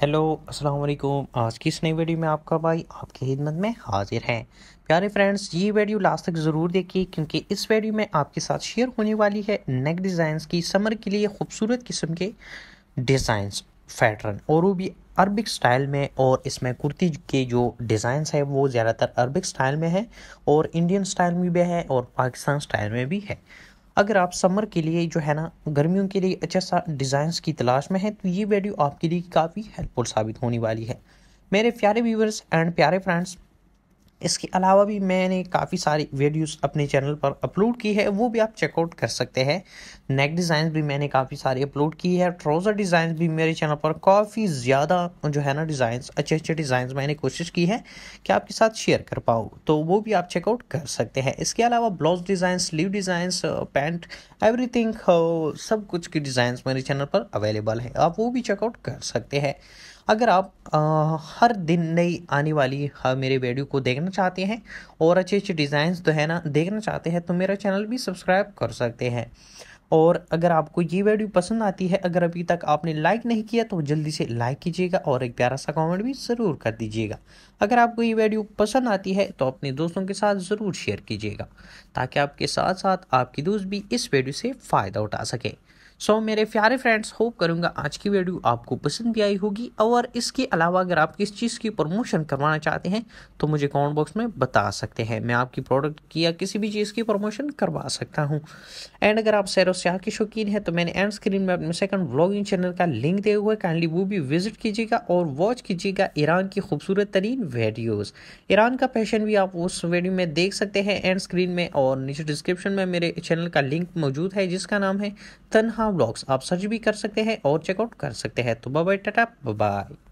hello अस्सलाम वालेकुम आज की इस नई वीडियो में आपका भाई आपकी खिदमत में हाजिर है प्यारे फ्रेंड्स ये वीडियो लास्ट तक ज़रूर देखिए क्योंकि इस वीडियो में आपके साथ शेयर होने वाली है नेक डिज़ाइंस की समर के लिए खूबसूरत किस्म के डिज़ाइंस पैटर्न और वो भी अरबिक स्टाइल में और इसमें कुर्ती के जो डिज़ाइंस है वो ज़्यादातर अरबिक स्टाइल में है और इंडियन स्टाइल में भी है और पाकिस्तान स्टाइल में भी है अगर आप समर के लिए जो है ना गर्मियों के लिए अच्छा सा डिज़ाइंस की तलाश में है तो ये वीडियो आपके लिए काफ़ी हेल्पफुल साबित होने वाली है मेरे प्यारे व्यूवर्स एंड प्यारे फ्रेंड्स इसके अलावा भी मैंने काफ़ी सारी वीडियोस अपने चैनल पर अपलोड की है वो भी आप चेकआउट कर सकते हैं नेक डिज़ाइन भी मैंने काफ़ी सारी अपलोड की है ट्राउज़र डिज़ाइन भी मेरे चैनल पर काफ़ी ज़्यादा जो है ना डिज़ाइंस अच्छे अच्छे डिज़ाइंस मैंने कोशिश की है कि आपके साथ शेयर कर पाऊँ तो वो भी आप चेकआउट कर सकते हैं इसके अलावा blouse design sleeve designs pant everything सब कुछ की डिज़ाइंस मेरे चैनल पर अवेलेबल है आप वो भी चेकआउट कर सकते हैं अगर आप आ, हर दिन नई आने वाली हर मेरे वीडियो को देखना चाहते हैं और अच्छे अच्छे डिज़ाइंस तो है ना देखना चाहते हैं तो मेरा चैनल भी सब्सक्राइब कर सकते हैं और अगर आपको ये वीडियो पसंद आती है अगर अभी तक आपने लाइक नहीं किया तो जल्दी से लाइक कीजिएगा और एक प्यारा सा कमेंट भी ज़रूर कर दीजिएगा अगर आपको ये वीडियो पसंद आती है तो अपने दोस्तों के साथ ज़रूर शेयर कीजिएगा ताकि आपके साथ साथ आपकी दोस्त भी इस वीडियो से फ़ायदा उठा सके सो so, मेरे प्यारे फ्रेंड्स होप करूँगा आज की वीडियो आपको पसंद भी आई होगी और इसके अलावा अगर आप किस चीज़ की प्रमोशन करवाना चाहते हैं तो मुझे कमेंट बॉक्स में बता सकते हैं मैं आपकी प्रोडक्ट की या किसी भी चीज़ की प्रमोशन करवा सकता हूँ एंड अगर आप सैर सयाह के शौकीन हैं तो मैंने एंड स्क्रीन में अपने सेकंड व्लॉगिंग चैनल का लिंक हुआ हुए काइंडली वो भी विजिट कीजिएगा और वॉच कीजिएगा ईरान की खूबसूरत तरीन वीडियोज़ ईरान का फैशन भी आप उस वीडियो में देख सकते हैं एंड स्क्रीन में और नीचे डिस्क्रिप्शन में मेरे चैनल का लिंक मौजूद है जिसका नाम है तनहा ब्लॉग्स आप सर्च भी कर सकते हैं और चेकआउट कर सकते हैं तो बाय टाटा बाय